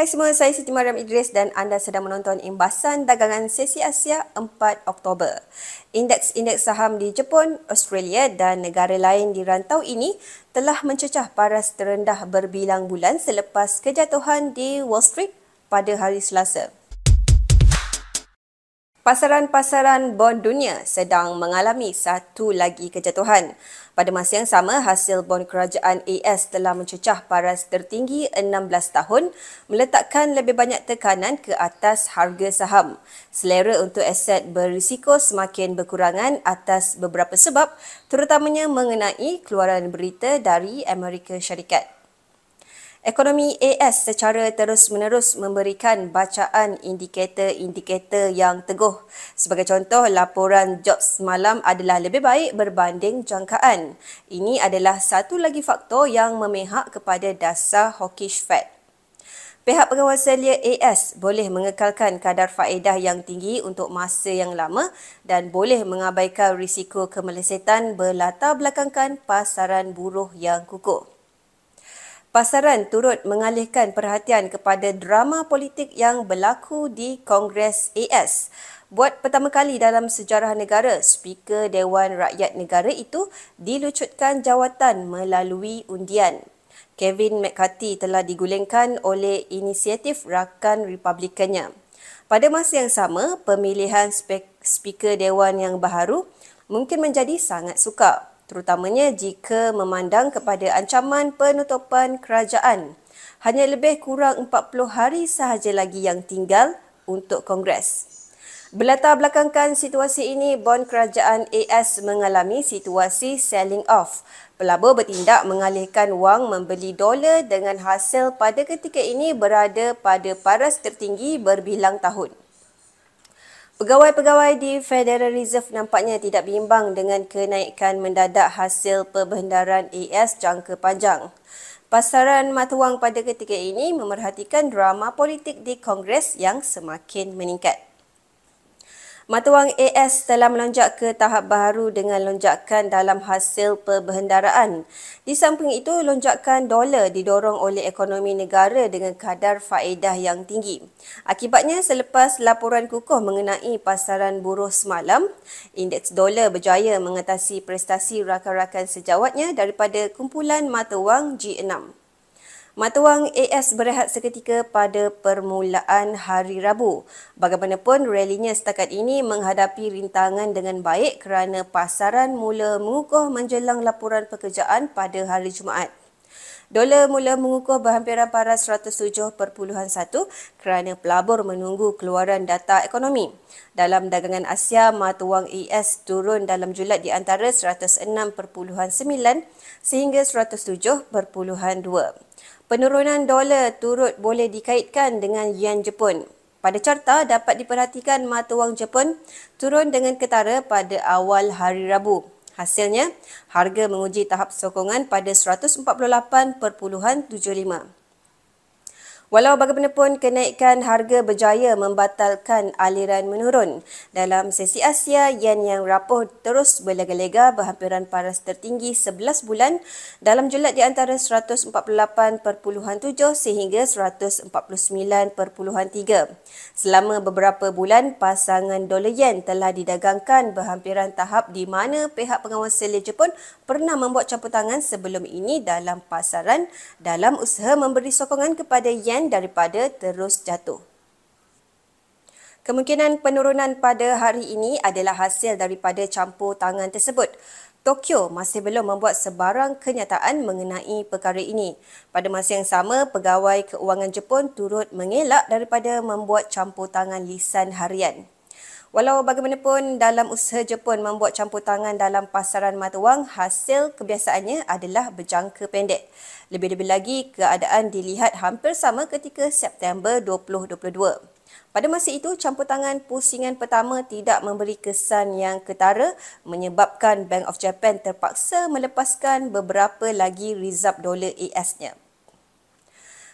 Hai semua, saya Siti Mariam Idris dan anda sedang menonton imbasan dagangan sesi Asia 4 Oktober. Indeks-indeks saham di Jepun, Australia dan negara lain di rantau ini telah mencecah paras terendah berbilang bulan selepas kejatuhan di Wall Street pada hari Selasa. Pasaran-pasaran bond dunia sedang mengalami satu lagi kejatuhan. Pada masa yang sama, hasil bond kerajaan AS telah mencecah paras tertinggi 16 tahun, meletakkan lebih banyak tekanan ke atas harga saham. Selera untuk aset berisiko semakin berkurangan atas beberapa sebab, terutamanya mengenai keluaran berita dari Amerika Syarikat. Ekonomi AS secara terus-menerus memberikan bacaan indikator-indikator yang teguh. Sebagai contoh, laporan jobs semalam adalah lebih baik berbanding jangkaan. Ini adalah satu lagi faktor yang memihak kepada dasar hawkish Fed. Pihak pengawasan Lia AS boleh mengekalkan kadar faedah yang tinggi untuk masa yang lama dan boleh mengabaikan risiko kemelesetan berlatar belakangkan pasaran buruh yang kukuh pasaran turut mengalihkan perhatian kepada drama politik yang berlaku di Kongres AS. Buat pertama kali dalam sejarah negara, Speaker Dewan Rakyat Negara itu dilucutkan jawatan melalui undian. Kevin McCarthy telah digulingkan oleh inisiatif rakan Republikannya. Pada masa yang sama, pemilihan Speaker Dewan yang baharu mungkin menjadi sangat sukar terutamanya jika memandang kepada ancaman penutupan kerajaan. Hanya lebih kurang 40 hari sahaja lagi yang tinggal untuk Kongres. Belatar belakangkan situasi ini, bond kerajaan AS mengalami situasi selling off. Pelabur bertindak mengalihkan wang membeli dolar dengan hasil pada ketika ini berada pada paras tertinggi berbilang tahun. Pegawai-pegawai di Federal Reserve nampaknya tidak bimbang dengan kenaikan mendadak hasil perbendaran AS jangka panjang. Pasaran mata wang pada ketika ini memerhatikan drama politik di Kongres yang semakin meningkat. Mata wang AS telah melonjak ke tahap baru dengan lonjakan dalam hasil perbendaharaan. Di samping itu, lonjakan dolar didorong oleh ekonomi negara dengan kadar faedah yang tinggi. Akibatnya, selepas laporan kukuh mengenai pasaran buruh semalam, indeks dolar berjaya mengatasi prestasi rakan-rakan sejawatnya daripada kumpulan mata wang G6. Mata wang AS berehat seketika pada permulaan hari Rabu. Bagaimanapun, rallynya setakat ini menghadapi rintangan dengan baik kerana pasaran mula mengukuh menjelang laporan pekerjaan pada hari Jumaat. Dolar mula mengukuh berhampiran paras 107.1 kerana pelabur menunggu keluaran data ekonomi. Dalam dagangan Asia, mata wang AS e turun dalam julat di antara 106.9 sehingga 107.2. Penurunan dolar turut boleh dikaitkan dengan yen Jepun. Pada carta dapat diperhatikan mata wang Jepun turun dengan ketara pada awal hari Rabu. Hasilnya, harga menguji tahap sokongan pada 148.75. Walau bagaimanapun, kenaikan harga berjaya membatalkan aliran menurun. Dalam sesi Asia, yen yang rapuh terus berlega-lega berhampiran paras tertinggi 11 bulan dalam julat di antara 148.7 sehingga 149.3. Selama beberapa bulan, pasangan dolar yen telah didagangkan berhampiran tahap di mana pihak pengawas selia Jepun pernah membuat campur tangan sebelum ini dalam pasaran dalam usaha memberi sokongan kepada yen persen daripada terus jatuh. Kemungkinan penurunan pada hari ini adalah hasil daripada campur tangan tersebut. Tokyo masih belum membuat sebarang kenyataan mengenai perkara ini. Pada masa yang sama, pegawai keuangan Jepun turut mengelak daripada membuat campur tangan lisan harian. Walau bagaimanapun dalam usaha Jepun membuat campur tangan dalam pasaran mata wang, hasil kebiasaannya adalah berjangka pendek. Lebih-lebih lagi, keadaan dilihat hampir sama ketika September 2022. Pada masa itu, campur tangan pusingan pertama tidak memberi kesan yang ketara menyebabkan Bank of Japan terpaksa melepaskan beberapa lagi rizab dolar AS-nya.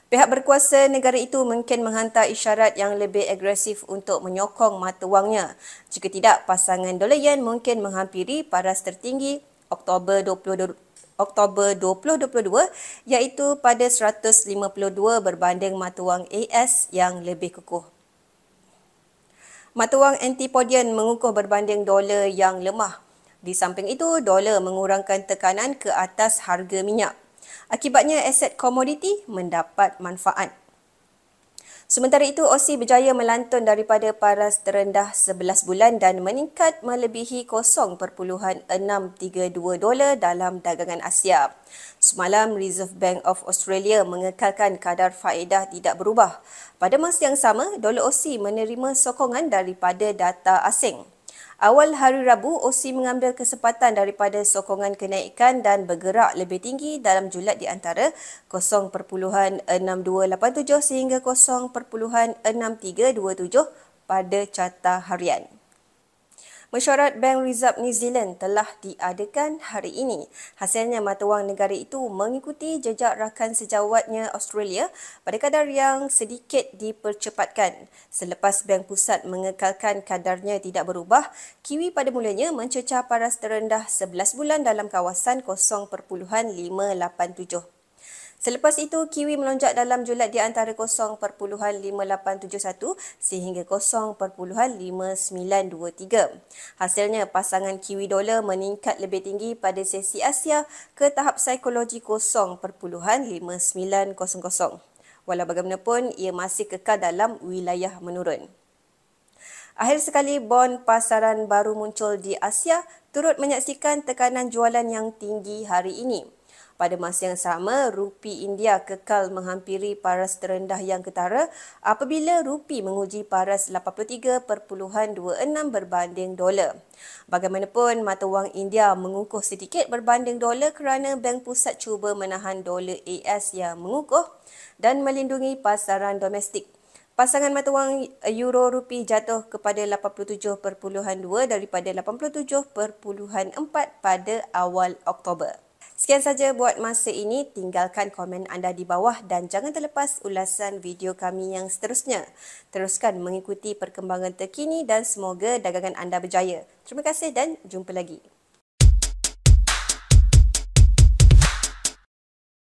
Pihak berkuasa negara itu mungkin menghantar isyarat yang lebih agresif untuk menyokong mata wangnya. Jika tidak, pasangan dolar yen mungkin menghampiri paras tertinggi Oktober 2022, Oktober 2022 iaitu pada 152 berbanding mata wang AS yang lebih kukuh. Mata wang antipodian mengukuh berbanding dolar yang lemah. Di samping itu, dolar mengurangkan tekanan ke atas harga minyak. Akibatnya aset komoditi mendapat manfaat. Sementara itu, Osi berjaya melantun daripada paras terendah 11 bulan dan meningkat melebihi 0.632 dolar dalam dagangan Asia. Semalam, Reserve Bank of Australia mengekalkan kadar faedah tidak berubah. Pada masa yang sama, dolar Osi menerima sokongan daripada data asing. Awal hari Rabu, Osi mengambil kesempatan daripada sokongan kenaikan dan bergerak lebih tinggi dalam julat di antara 0.6287 sehingga 0.6327 pada carta harian. Mesyuarat Bank Reserve New Zealand telah diadakan hari ini. Hasilnya mata wang negara itu mengikuti jejak rakan sejawatnya Australia pada kadar yang sedikit dipercepatkan. Selepas Bank Pusat mengekalkan kadarnya tidak berubah, Kiwi pada mulanya mencecah paras terendah 11 bulan dalam kawasan 0.587%. Selepas itu, Kiwi melonjak dalam julat di antara 0.5871 sehingga 0.5923. Hasilnya, pasangan Kiwi dolar meningkat lebih tinggi pada sesi Asia ke tahap psikologi 0.5900. Walau bagaimanapun, ia masih kekal dalam wilayah menurun. Akhir sekali, bon pasaran baru muncul di Asia turut menyaksikan tekanan jualan yang tinggi hari ini. Pada masa yang sama, rupi India kekal menghampiri paras terendah yang ketara apabila rupi menguji paras 83.26 berbanding dolar. Bagaimanapun, mata wang India mengukuh sedikit berbanding dolar kerana Bank Pusat cuba menahan dolar AS yang mengukuh dan melindungi pasaran domestik. Pasangan mata wang euro rupi jatuh kepada 87.2 daripada 87.4 pada awal Oktober. Sekian saja buat masa ini. Tinggalkan komen anda di bawah dan jangan terlepas ulasan video kami yang seterusnya. Teruskan mengikuti perkembangan terkini dan semoga dagangan anda berjaya. Terima kasih dan jumpa lagi.